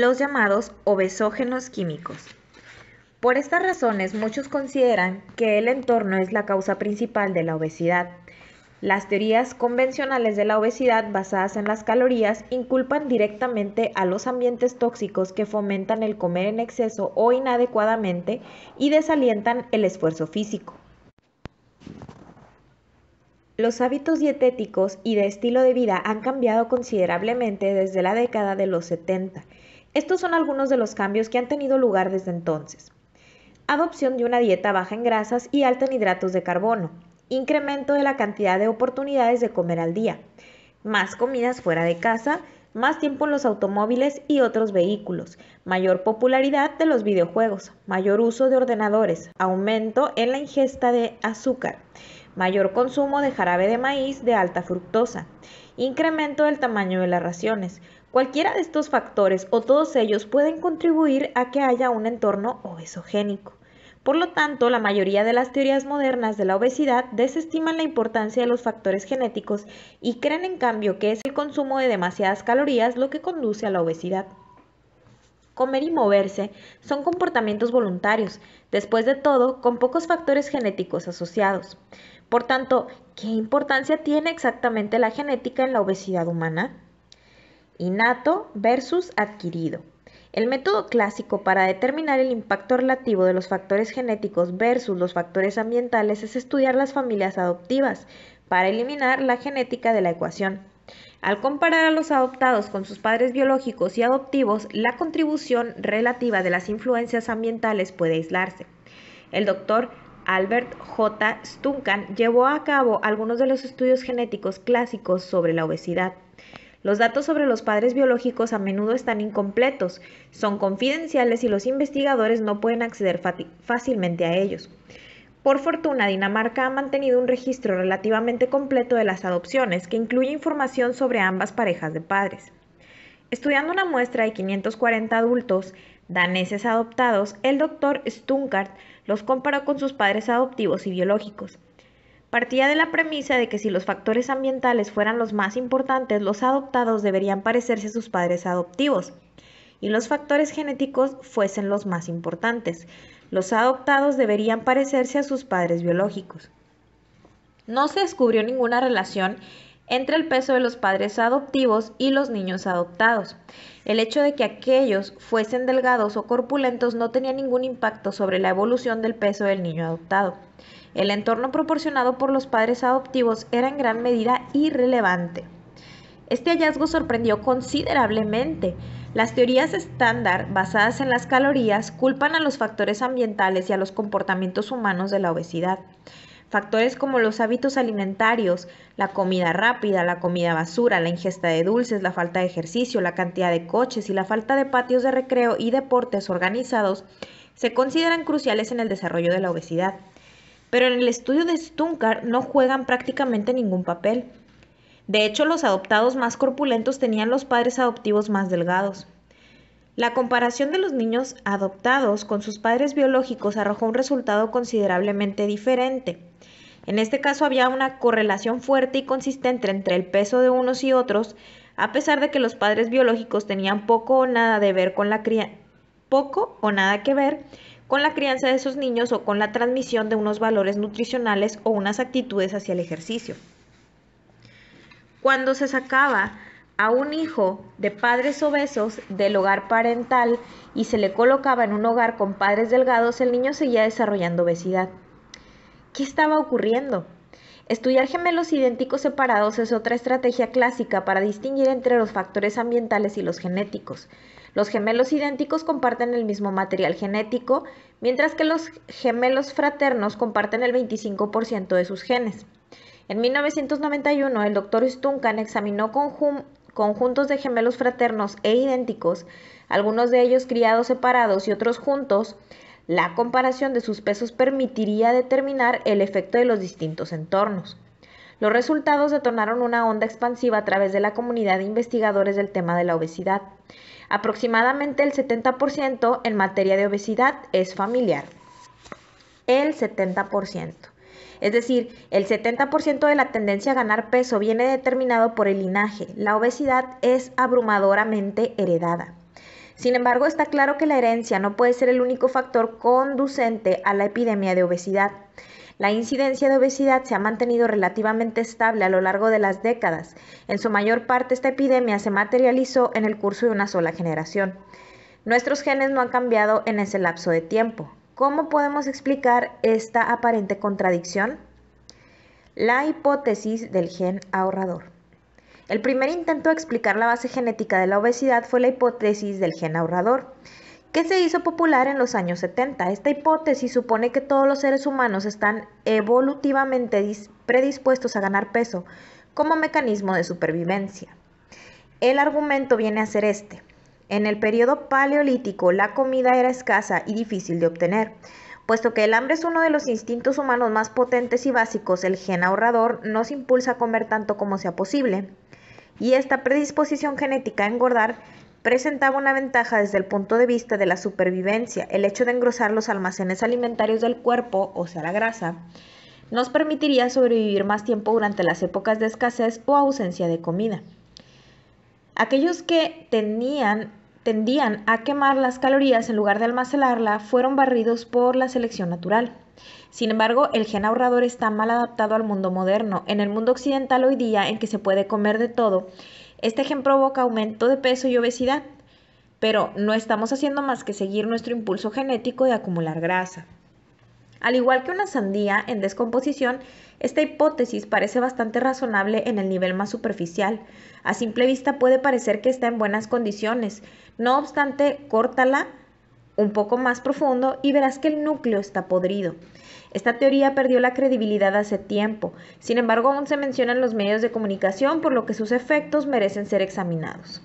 los llamados obesógenos químicos. Por estas razones, muchos consideran que el entorno es la causa principal de la obesidad. Las teorías convencionales de la obesidad basadas en las calorías inculpan directamente a los ambientes tóxicos que fomentan el comer en exceso o inadecuadamente y desalientan el esfuerzo físico. Los hábitos dietéticos y de estilo de vida han cambiado considerablemente desde la década de los 70 estos son algunos de los cambios que han tenido lugar desde entonces. Adopción de una dieta baja en grasas y alta en hidratos de carbono. Incremento de la cantidad de oportunidades de comer al día. Más comidas fuera de casa, más tiempo en los automóviles y otros vehículos, mayor popularidad de los videojuegos, mayor uso de ordenadores, aumento en la ingesta de azúcar, mayor consumo de jarabe de maíz de alta fructosa, incremento del tamaño de las raciones, Cualquiera de estos factores o todos ellos pueden contribuir a que haya un entorno obesogénico. Por lo tanto, la mayoría de las teorías modernas de la obesidad desestiman la importancia de los factores genéticos y creen en cambio que es el consumo de demasiadas calorías lo que conduce a la obesidad. Comer y moverse son comportamientos voluntarios, después de todo, con pocos factores genéticos asociados. Por tanto, ¿qué importancia tiene exactamente la genética en la obesidad humana? innato versus adquirido. El método clásico para determinar el impacto relativo de los factores genéticos versus los factores ambientales es estudiar las familias adoptivas para eliminar la genética de la ecuación. Al comparar a los adoptados con sus padres biológicos y adoptivos, la contribución relativa de las influencias ambientales puede aislarse. El doctor Albert J. Stuncan llevó a cabo algunos de los estudios genéticos clásicos sobre la obesidad. Los datos sobre los padres biológicos a menudo están incompletos, son confidenciales y los investigadores no pueden acceder fácilmente a ellos. Por fortuna, Dinamarca ha mantenido un registro relativamente completo de las adopciones que incluye información sobre ambas parejas de padres. Estudiando una muestra de 540 adultos daneses adoptados, el doctor Stunkart los comparó con sus padres adoptivos y biológicos. Partía de la premisa de que si los factores ambientales fueran los más importantes, los adoptados deberían parecerse a sus padres adoptivos y los factores genéticos fuesen los más importantes. Los adoptados deberían parecerse a sus padres biológicos. No se descubrió ninguna relación entre el peso de los padres adoptivos y los niños adoptados. El hecho de que aquellos fuesen delgados o corpulentos no tenía ningún impacto sobre la evolución del peso del niño adoptado. El entorno proporcionado por los padres adoptivos era en gran medida irrelevante. Este hallazgo sorprendió considerablemente. Las teorías estándar basadas en las calorías culpan a los factores ambientales y a los comportamientos humanos de la obesidad. Factores como los hábitos alimentarios, la comida rápida, la comida basura, la ingesta de dulces, la falta de ejercicio, la cantidad de coches y la falta de patios de recreo y deportes organizados se consideran cruciales en el desarrollo de la obesidad pero en el estudio de Stunkard no juegan prácticamente ningún papel. De hecho, los adoptados más corpulentos tenían los padres adoptivos más delgados. La comparación de los niños adoptados con sus padres biológicos arrojó un resultado considerablemente diferente. En este caso había una correlación fuerte y consistente entre el peso de unos y otros, a pesar de que los padres biológicos tenían poco o nada de ver con la cría poco o nada que ver con la crianza de esos niños o con la transmisión de unos valores nutricionales o unas actitudes hacia el ejercicio. Cuando se sacaba a un hijo de padres obesos del hogar parental y se le colocaba en un hogar con padres delgados, el niño seguía desarrollando obesidad. ¿Qué estaba ocurriendo? Estudiar gemelos idénticos separados es otra estrategia clásica para distinguir entre los factores ambientales y los genéticos. Los gemelos idénticos comparten el mismo material genético, mientras que los gemelos fraternos comparten el 25% de sus genes. En 1991, el doctor Stuncan examinó conjuntos de gemelos fraternos e idénticos, algunos de ellos criados separados y otros juntos, la comparación de sus pesos permitiría determinar el efecto de los distintos entornos. Los resultados detonaron una onda expansiva a través de la comunidad de investigadores del tema de la obesidad. Aproximadamente el 70% en materia de obesidad es familiar. El 70%. Es decir, el 70% de la tendencia a ganar peso viene determinado por el linaje. La obesidad es abrumadoramente heredada. Sin embargo, está claro que la herencia no puede ser el único factor conducente a la epidemia de obesidad. La incidencia de obesidad se ha mantenido relativamente estable a lo largo de las décadas. En su mayor parte esta epidemia se materializó en el curso de una sola generación. Nuestros genes no han cambiado en ese lapso de tiempo. ¿Cómo podemos explicar esta aparente contradicción? La hipótesis del gen ahorrador. El primer intento de explicar la base genética de la obesidad fue la hipótesis del gen ahorrador que se hizo popular en los años 70. Esta hipótesis supone que todos los seres humanos están evolutivamente predispuestos a ganar peso como mecanismo de supervivencia. El argumento viene a ser este. En el periodo paleolítico la comida era escasa y difícil de obtener. Puesto que el hambre es uno de los instintos humanos más potentes y básicos, el gen ahorrador nos impulsa a comer tanto como sea posible. Y esta predisposición genética a engordar presentaba una ventaja desde el punto de vista de la supervivencia. El hecho de engrosar los almacenes alimentarios del cuerpo, o sea, la grasa, nos permitiría sobrevivir más tiempo durante las épocas de escasez o ausencia de comida. Aquellos que tendían a quemar las calorías en lugar de almacenarla fueron barridos por la selección natural. Sin embargo, el gen ahorrador está mal adaptado al mundo moderno. En el mundo occidental hoy día, en que se puede comer de todo, este gen provoca aumento de peso y obesidad, pero no estamos haciendo más que seguir nuestro impulso genético de acumular grasa. Al igual que una sandía en descomposición, esta hipótesis parece bastante razonable en el nivel más superficial. A simple vista puede parecer que está en buenas condiciones. No obstante, córtala un poco más profundo y verás que el núcleo está podrido. Esta teoría perdió la credibilidad hace tiempo, sin embargo aún se menciona en los medios de comunicación por lo que sus efectos merecen ser examinados.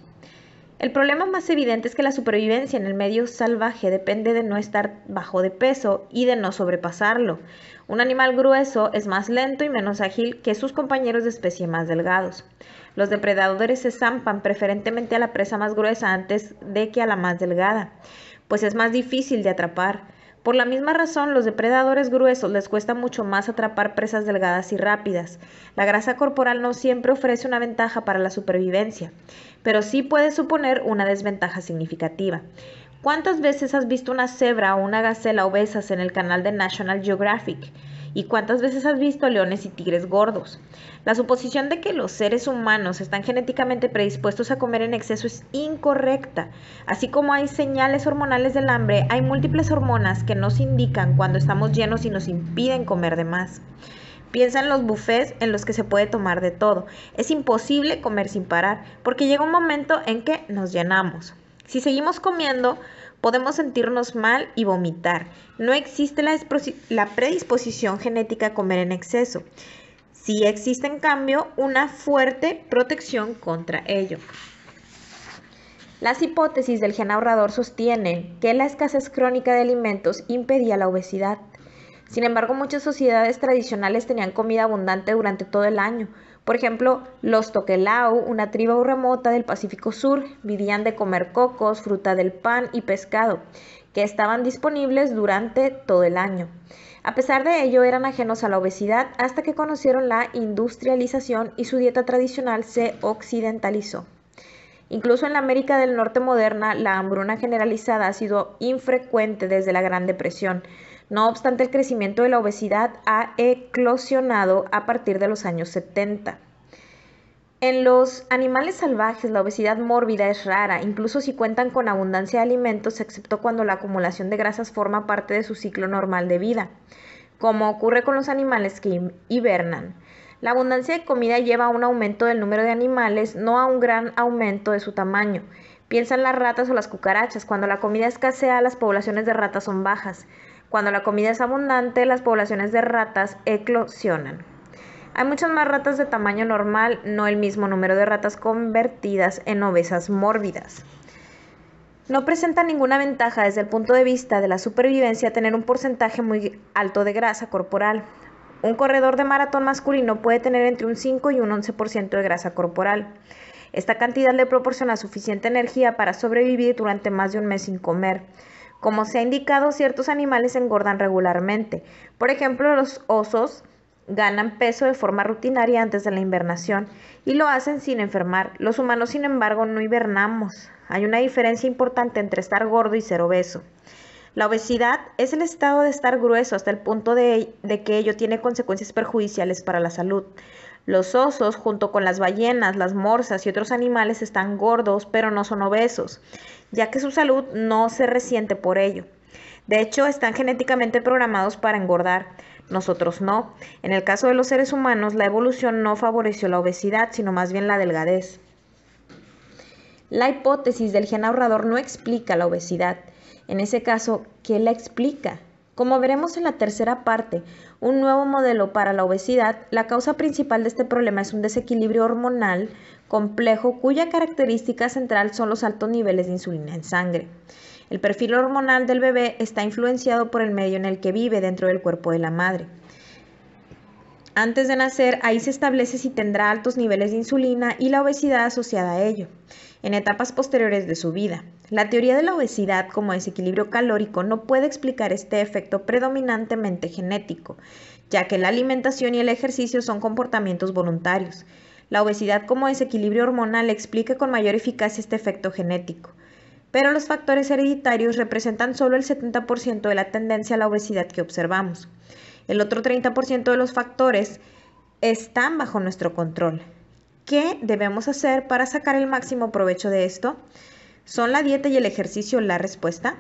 El problema más evidente es que la supervivencia en el medio salvaje depende de no estar bajo de peso y de no sobrepasarlo. Un animal grueso es más lento y menos ágil que sus compañeros de especie más delgados. Los depredadores se zampan preferentemente a la presa más gruesa antes de que a la más delgada, pues es más difícil de atrapar. Por la misma razón, los depredadores gruesos les cuesta mucho más atrapar presas delgadas y rápidas. La grasa corporal no siempre ofrece una ventaja para la supervivencia, pero sí puede suponer una desventaja significativa. ¿Cuántas veces has visto una cebra o una gacela obesas en el canal de National Geographic? ¿Y cuántas veces has visto leones y tigres gordos? La suposición de que los seres humanos están genéticamente predispuestos a comer en exceso es incorrecta. Así como hay señales hormonales del hambre, hay múltiples hormonas que nos indican cuando estamos llenos y nos impiden comer de más. Piensa en los buffets en los que se puede tomar de todo. Es imposible comer sin parar, porque llega un momento en que nos llenamos. Si seguimos comiendo, podemos sentirnos mal y vomitar. No existe la, predisposición genética a comer en exceso. Sí existe, en cambio, una fuerte protección contra ello. Las hipótesis del gen ahorrador sostienen que la escasez crónica de alimentos impedía la obesidad. Sin embargo, muchas sociedades tradicionales tenían comida abundante durante todo el año, por ejemplo, los Tokelau, una tribu remota del Pacífico Sur, vivían de comer cocos, fruta del pan y pescado, que estaban disponibles durante todo el año. A pesar de ello, eran ajenos a la obesidad hasta que conocieron la industrialización y su dieta tradicional se occidentalizó. Incluso en la América del Norte moderna, la hambruna generalizada ha sido infrecuente desde la Gran Depresión, no obstante, el crecimiento de la obesidad ha eclosionado a partir de los años 70. En los animales salvajes la obesidad mórbida es rara, incluso si cuentan con abundancia de alimentos, excepto cuando la acumulación de grasas forma parte de su ciclo normal de vida, como ocurre con los animales que hibernan. La abundancia de comida lleva a un aumento del número de animales, no a un gran aumento de su tamaño. Piensan las ratas o las cucarachas, cuando la comida escasea las poblaciones de ratas son bajas. Cuando la comida es abundante, las poblaciones de ratas eclosionan. Hay muchas más ratas de tamaño normal, no el mismo número de ratas convertidas en obesas mórbidas. No presenta ninguna ventaja desde el punto de vista de la supervivencia tener un porcentaje muy alto de grasa corporal. Un corredor de maratón masculino puede tener entre un 5 y un 11% de grasa corporal. Esta cantidad le proporciona suficiente energía para sobrevivir durante más de un mes sin comer. Como se ha indicado, ciertos animales engordan regularmente. Por ejemplo, los osos ganan peso de forma rutinaria antes de la invernación y lo hacen sin enfermar. Los humanos, sin embargo, no hibernamos. Hay una diferencia importante entre estar gordo y ser obeso. La obesidad es el estado de estar grueso hasta el punto de, de que ello tiene consecuencias perjudiciales para la salud. Los osos, junto con las ballenas, las morsas y otros animales, están gordos, pero no son obesos, ya que su salud no se resiente por ello. De hecho, están genéticamente programados para engordar. Nosotros no. En el caso de los seres humanos, la evolución no favoreció la obesidad, sino más bien la delgadez. La hipótesis del gen ahorrador no explica la obesidad. En ese caso, ¿qué la explica? Como veremos en la tercera parte, un nuevo modelo para la obesidad, la causa principal de este problema es un desequilibrio hormonal complejo cuya característica central son los altos niveles de insulina en sangre. El perfil hormonal del bebé está influenciado por el medio en el que vive dentro del cuerpo de la madre. Antes de nacer, ahí se establece si tendrá altos niveles de insulina y la obesidad asociada a ello en etapas posteriores de su vida. La teoría de la obesidad como desequilibrio calórico no puede explicar este efecto predominantemente genético, ya que la alimentación y el ejercicio son comportamientos voluntarios. La obesidad como desequilibrio hormonal explica con mayor eficacia este efecto genético, pero los factores hereditarios representan solo el 70% de la tendencia a la obesidad que observamos. El otro 30% de los factores están bajo nuestro control. ¿Qué debemos hacer para sacar el máximo provecho de esto? ¿Son la dieta y el ejercicio la respuesta?